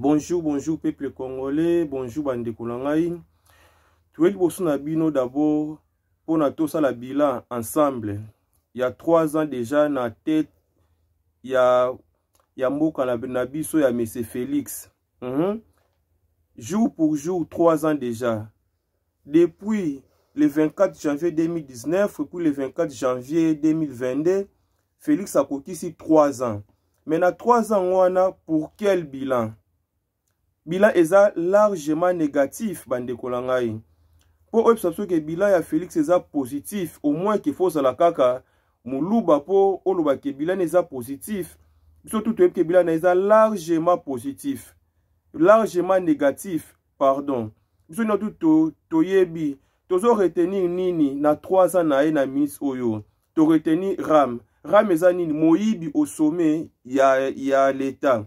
bonjour bonjour peuple congolais bonjour bandeko na ngai toye liboso na bino d'abord mpona tosala bilan ensemble ya 3 ans déjà na tête ya, ya mboka na, na biso ya monsieur félix mm -hmm. jour pour jour 3 ans déjà depuis le 24 janvier 2019 epuis le 24 janvier 2022 félix akokisi 3 ans me na 3 ans wana pour quel bilan bilan eza largement négatif bandeko na ngai mpo oyebisa biso ke bilan ya félix eza positif au moins ke fozala kaka moluba mpo oloba ke bilan eza positif biso tu toyebi ke bilan eza largement positif largement négatif pardon biso nyonso tu to, toyebi tozoretenir nini na 3 ans na ye na minisi oyo toretenir ram ram eza nini moyibi au sommet ya, ya l'etat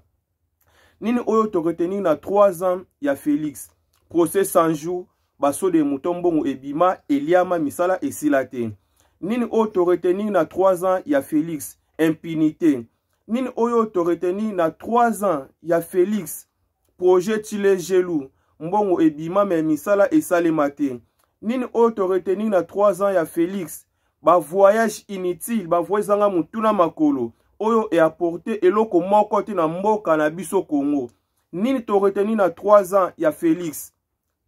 nini oyo toretenir na 3 ans ya félix procès 100 jours basoda emuto mbongo ebima eliama misala esila te nini oyo toretenir na 3 ans ya félix impunité nini oyo toretenir na 3 ans ya félix projet tile gelu mbongo ebima me misala esalema te nini oyo toretenir na 3 ans ya félix bavoyage inutile bavoyezanga motuna makolo oyo eaporte eloko moko te na mboka na biso kongo nini toreteni na 3 ans ya félix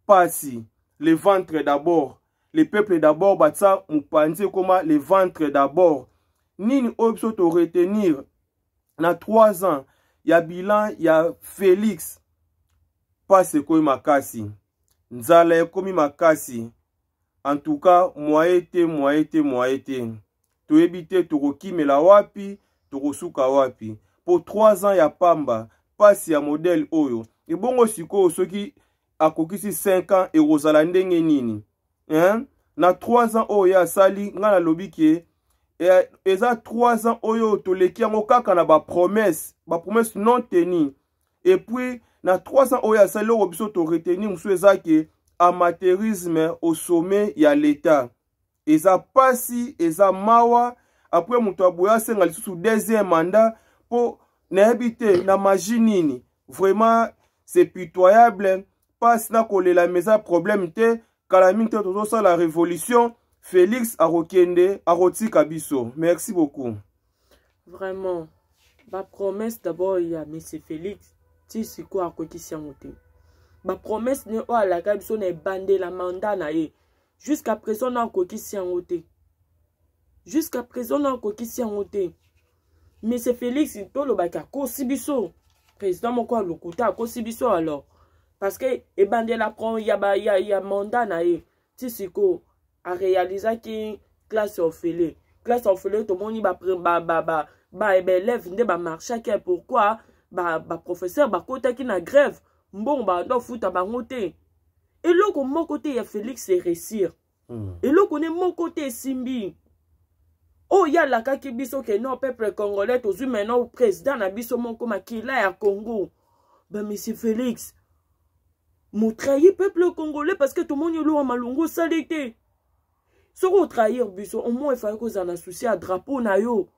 pasi le ventre d'abord le peuple d'abord batia mopanzi ekóma le ventre d'abord nini oyo biso toretenir na 3 ans ya bilan ya félix pasi ekómi makasi nzala ekómi makasi antuka mwaye te mwaye te mwaye te toyebi te tokokimela wapi tokosuka wapi mpo 3 ans ya pamba mpasi ya modele oyo ebongo sikoyo soki akokisi 5 ans ekozala ndenge nini hein? na 3 ans oyo ye asali ngai nalobi ke e, eza 3 ans oyo toleki yango kaka na bapromese bapromese non teni epuis na 3 ans oyo asali oko biso toretenir mosusu eza ke amatérisme au sommet ya l'état eza pasi eza mawa apres moto aboya asenga lisusu deuxième mandat mpo nayebi te na magi nini vraiment c'est pitoyable mpasi na kolela eza problème te kala mingi te tozosala révolution félix akokende akotika biso merci beaucoup vraiment bapromese d'abord ya monsieur félix ti sikoyo akokisi yango te bapromese ne oyo alaka biso na ebandela manda na ye jusqu'à présent na akokisi yango te jusqu'à présent nakokisi yango te mise félix tolobaki akosi biso président moko alokuta akosi biso alors parce que ebandela eh ya, ya, ya manda na ye eh. ti sikoyo arealizaki classe orphelin classe orphelin tomoni baelève ba, ba, ba, ba, eh ba nde bamarchaki pourquoi baprofesseur ba bakotaki na grève mbongo bando futa bango te eloko moko te ya félix eresir hmm. eloko ne moko te esimbi oyo oh, ye alakaki biso ke no peuple congolais tozwi maintenant président na biso moko makila ya congo bamisi félix motrahi peuple congolais parce ke tomoni olowa malongo osali te soki otrahir biso omoi efali kozala na susi ya drapeau na yo